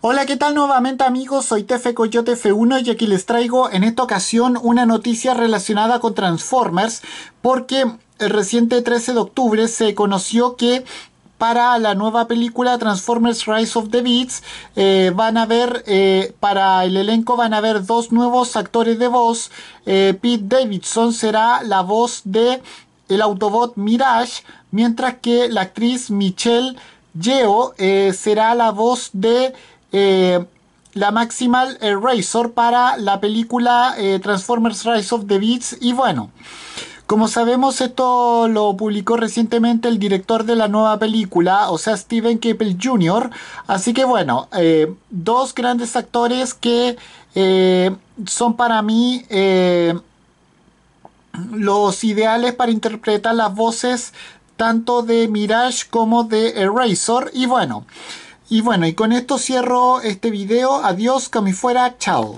Hola, ¿qué tal nuevamente amigos? Soy Tefe Coyote F1 y aquí les traigo en esta ocasión una noticia relacionada con Transformers porque el reciente 13 de octubre se conoció que para la nueva película Transformers Rise of the Beats eh, van a ver eh, para el elenco van a ver dos nuevos actores de voz eh, Pete Davidson será la voz de el Autobot Mirage mientras que la actriz Michelle Yeo será la voz de eh, la Maximal Eraser para la película eh, Transformers Rise of the Beats. Y bueno, como sabemos, esto lo publicó recientemente el director de la nueva película, o sea, Steven keppel Jr. Así que bueno, eh, dos grandes actores que son para mí los ideales para interpretar las voces tanto de Mirage como de Eraser Y bueno. Y bueno, y con esto cierro este video. Adiós, que fuera, chao.